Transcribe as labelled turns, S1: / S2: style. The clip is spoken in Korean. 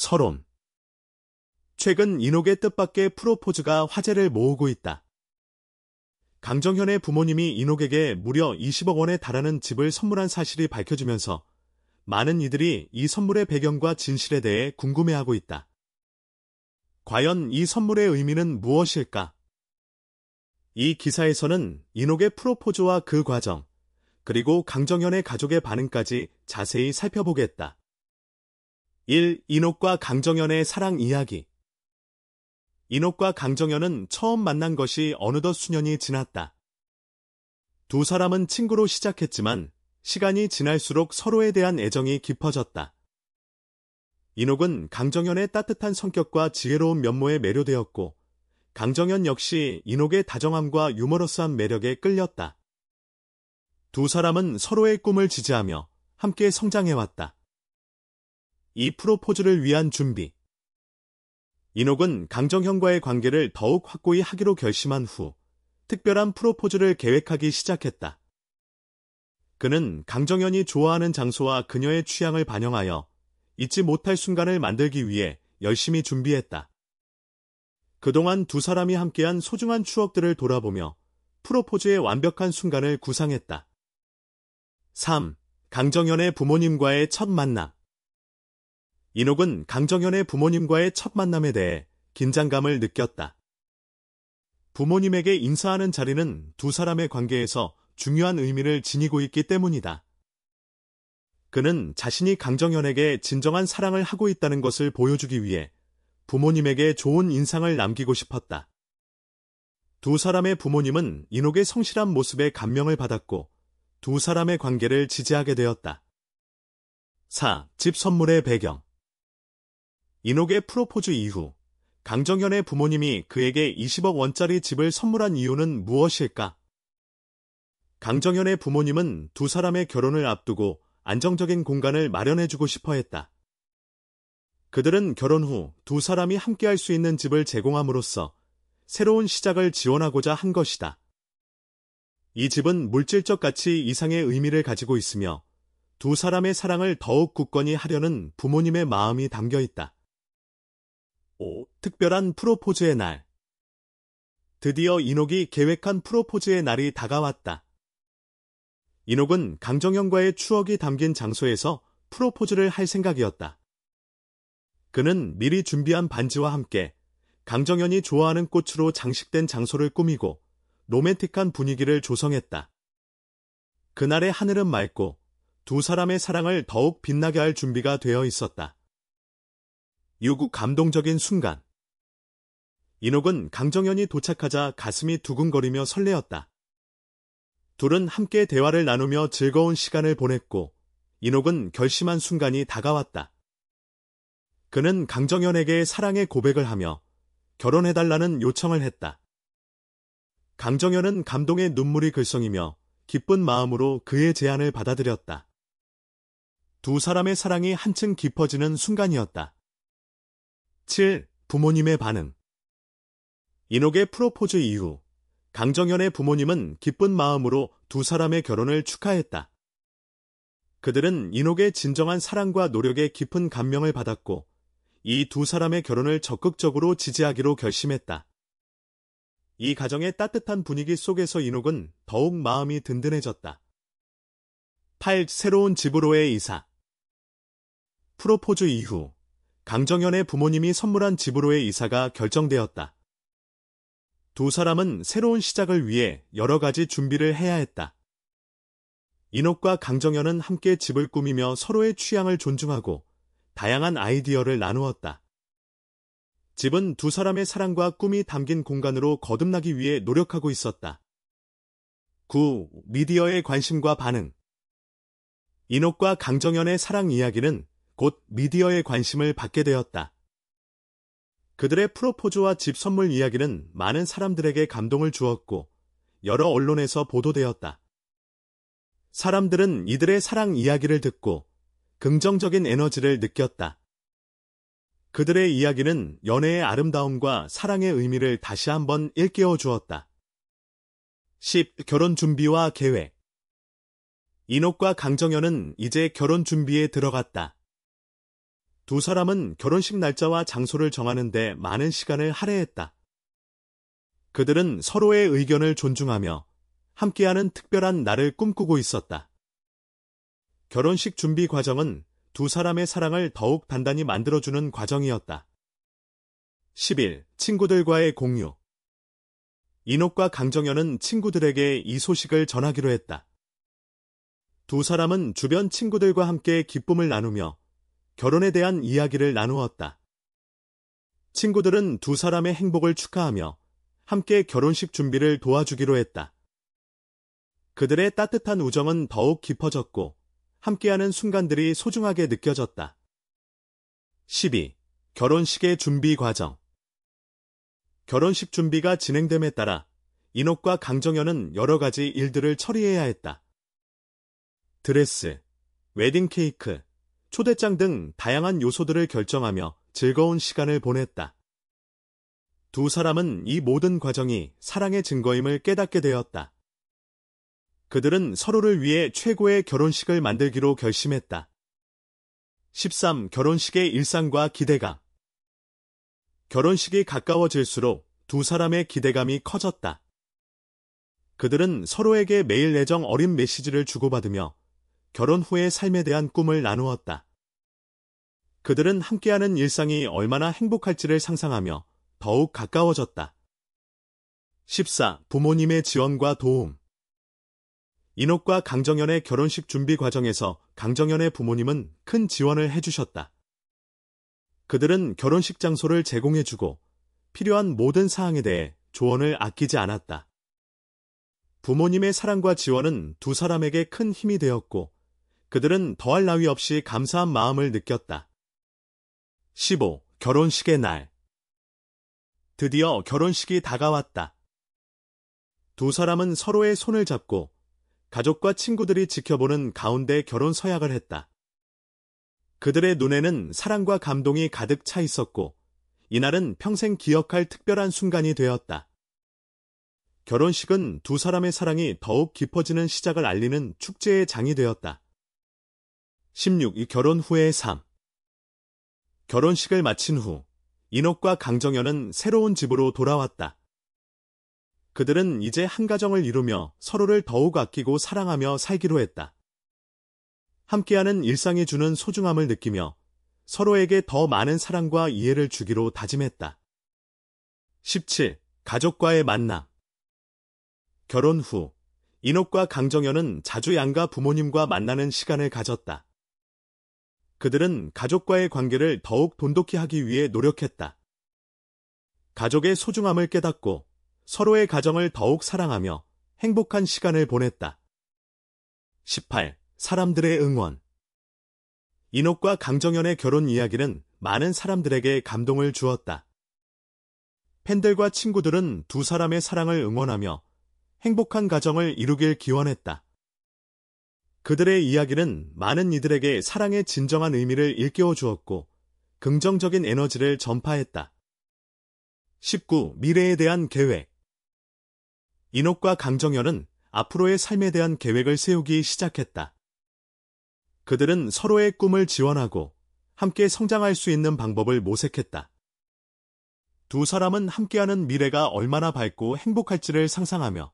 S1: 서론 최근 인옥의 뜻밖의 프로포즈가 화제를 모으고 있다. 강정현의 부모님이 인옥에게 무려 20억 원에 달하는 집을 선물한 사실이 밝혀지면서 많은 이들이 이 선물의 배경과 진실에 대해 궁금해하고 있다. 과연 이 선물의 의미는 무엇일까? 이 기사에서는 인옥의 프로포즈와 그 과정, 그리고 강정현의 가족의 반응까지 자세히 살펴보겠다. 1. 인옥과 강정현의 사랑 이야기 인옥과 강정현은 처음 만난 것이 어느덧 수년이 지났다. 두 사람은 친구로 시작했지만 시간이 지날수록 서로에 대한 애정이 깊어졌다. 인옥은 강정현의 따뜻한 성격과 지혜로운 면모에 매료되었고 강정현 역시 인옥의 다정함과 유머러스한 매력에 끌렸다. 두 사람은 서로의 꿈을 지지하며 함께 성장해왔다. 이 프로포즈를 위한 준비. 인옥은 강정현과의 관계를 더욱 확고히 하기로 결심한 후 특별한 프로포즈를 계획하기 시작했다. 그는 강정현이 좋아하는 장소와 그녀의 취향을 반영하여 잊지 못할 순간을 만들기 위해 열심히 준비했다. 그동안 두 사람이 함께한 소중한 추억들을 돌아보며 프로포즈의 완벽한 순간을 구상했다. 3. 강정현의 부모님과의 첫 만남 인옥은 강정현의 부모님과의 첫 만남에 대해 긴장감을 느꼈다. 부모님에게 인사하는 자리는 두 사람의 관계에서 중요한 의미를 지니고 있기 때문이다. 그는 자신이 강정현에게 진정한 사랑을 하고 있다는 것을 보여주기 위해 부모님에게 좋은 인상을 남기고 싶었다. 두 사람의 부모님은 인옥의 성실한 모습에 감명을 받았고 두 사람의 관계를 지지하게 되었다. 4. 집 선물의 배경 인옥의 프로포즈 이후 강정현의 부모님이 그에게 20억 원짜리 집을 선물한 이유는 무엇일까? 강정현의 부모님은 두 사람의 결혼을 앞두고 안정적인 공간을 마련해주고 싶어 했다. 그들은 결혼 후 두 사람이 함께할 수 있는 집을 제공함으로써 새로운 시작을 지원하고자 한 것이다. 이 집은 물질적 가치 이상의 의미를 가지고 있으며 두 사람의 사랑을 더욱 굳건히 하려는 부모님의 마음이 담겨 있다. 5. 특별한 프로포즈의 날 드디어 인옥이 계획한 프로포즈의 날이 다가왔다. 인옥은 강정현과의 추억이 담긴 장소에서 프로포즈를 할 생각이었다. 그는 미리 준비한 반지와 함께 강정현이 좋아하는 꽃으로 장식된 장소를 꾸미고 로맨틱한 분위기를 조성했다. 그날의 하늘은 맑고 두 사람의 사랑을 더욱 빛나게 할 준비가 되어 있었다. 유구 감동적인 순간. 인옥은 강정현이 도착하자 가슴이 두근거리며 설레었다. 둘은 함께 대화를 나누며 즐거운 시간을 보냈고 인옥은 결심한 순간이 다가왔다. 그는 강정현에게 사랑의 고백을 하며 결혼해달라는 요청을 했다. 강정현은 감동의 눈물이 글썽이며 기쁜 마음으로 그의 제안을 받아들였다. 두 사람의 사랑이 한층 깊어지는 순간이었다. 7. 부모님의 반응 인옥의 프로포즈 이후 강정현의 부모님은 기쁜 마음으로 두 사람의 결혼을 축하했다. 그들은 인옥의 진정한 사랑과 노력에 깊은 감명을 받았고 이 두 사람의 결혼을 적극적으로 지지하기로 결심했다. 이 가정의 따뜻한 분위기 속에서 인옥은 더욱 마음이 든든해졌다. 8. 새로운 집으로의 이사 프로포즈 이후 강정현의 부모님이 선물한 집으로의 이사가 결정되었다. 두 사람은 새로운 시작을 위해 여러 가지 준비를 해야 했다. 인옥과 강정현은 함께 집을 꾸미며 서로의 취향을 존중하고 다양한 아이디어를 나누었다. 집은 두 사람의 사랑과 꿈이 담긴 공간으로 거듭나기 위해 노력하고 있었다. 9. 미디어의 관심과 반응 인옥과 강정현의 사랑 이야기는 곧 미디어의 관심을 받게 되었다. 그들의 프로포즈와 집 선물 이야기는 많은 사람들에게 감동을 주었고 여러 언론에서 보도되었다. 사람들은 이들의 사랑 이야기를 듣고 긍정적인 에너지를 느꼈다. 그들의 이야기는 연애의 아름다움과 사랑의 의미를 다시 한번 일깨워 주었다. 10. 결혼 준비와 계획 이녹과 강정현은 이제 결혼 준비에 들어갔다. 두 사람은 결혼식 날짜와 장소를 정하는데 많은 시간을 할애했다. 그들은 서로의 의견을 존중하며 함께하는 특별한 날을 꿈꾸고 있었다. 결혼식 준비 과정은 두 사람의 사랑을 더욱 단단히 만들어주는 과정이었다. 10일 친구들과의 공유 인옥과 강정현은 친구들에게 이 소식을 전하기로 했다. 두 사람은 주변 친구들과 함께 기쁨을 나누며 결혼에 대한 이야기를 나누었다. 친구들은 두 사람의 행복을 축하하며 함께 결혼식 준비를 도와주기로 했다. 그들의 따뜻한 우정은 더욱 깊어졌고 함께하는 순간들이 소중하게 느껴졌다. 12. 결혼식의 준비 과정 결혼식 준비가 진행됨에 따라 인옥과 강정현은 여러 가지 일들을 처리해야 했다. 드레스, 웨딩 케이크, 초대장 등 다양한 요소들을 결정하며 즐거운 시간을 보냈다. 두 사람은 이 모든 과정이 사랑의 증거임을 깨닫게 되었다. 그들은 서로를 위해 최고의 결혼식을 만들기로 결심했다. 13. 결혼식의 일상과 기대감 결혼식이 가까워질수록 두 사람의 기대감이 커졌다. 그들은 서로에게 매일 내정 어린 메시지를 주고받으며 결혼 후의 삶에 대한 꿈을 나누었다. 그들은 함께하는 일상이 얼마나 행복할지를 상상하며 더욱 가까워졌다. 14. 부모님의 지원과 도움 인옥과 강정현의 결혼식 준비 과정에서 강정현의 부모님은 큰 지원을 해주셨다. 그들은 결혼식 장소를 제공해주고 필요한 모든 사항에 대해 조언을 아끼지 않았다. 부모님의 사랑과 지원은 두 사람에게 큰 힘이 되었고 그들은 더할 나위 없이 감사한 마음을 느꼈다. 15. 결혼식의 날. 드디어 결혼식이 다가왔다. 두 사람은 서로의 손을 잡고 가족과 친구들이 지켜보는 가운데 결혼 서약을 했다. 그들의 눈에는 사랑과 감동이 가득 차 있었고 이날은 평생 기억할 특별한 순간이 되었다. 결혼식은 두 사람의 사랑이 더욱 깊어지는 시작을 알리는 축제의 장이 되었다. 16. 이 결혼 후의 삶 결혼식을 마친 후 인옥과 강정현은 새로운 집으로 돌아왔다. 그들은 이제 한 가정을 이루며 서로를 더욱 아끼고 사랑하며 살기로 했다. 함께하는 일상이 주는 소중함을 느끼며 서로에게 더 많은 사랑과 이해를 주기로 다짐했다. 17. 가족과의 만남 결혼 후 인옥과 강정현은 자주 양가 부모님과 만나는 시간을 가졌다. 그들은 가족과의 관계를 더욱 돈독히 하기 위해 노력했다. 가족의 소중함을 깨닫고 서로의 가정을 더욱 사랑하며 행복한 시간을 보냈다. 18. 사람들의 응원 인옥과 강정현의 결혼 이야기는 많은 사람들에게 감동을 주었다. 팬들과 친구들은 두 사람의 사랑을 응원하며 행복한 가정을 이루길 기원했다. 그들의 이야기는 많은 이들에게 사랑의 진정한 의미를 일깨워 주었고 긍정적인 에너지를 전파했다. 19. 미래에 대한 계획 인옥과 강정현은 앞으로의 삶에 대한 계획을 세우기 시작했다. 그들은 서로의 꿈을 지원하고 함께 성장할 수 있는 방법을 모색했다. 두 사람은 함께하는 미래가 얼마나 밝고 행복할지를 상상하며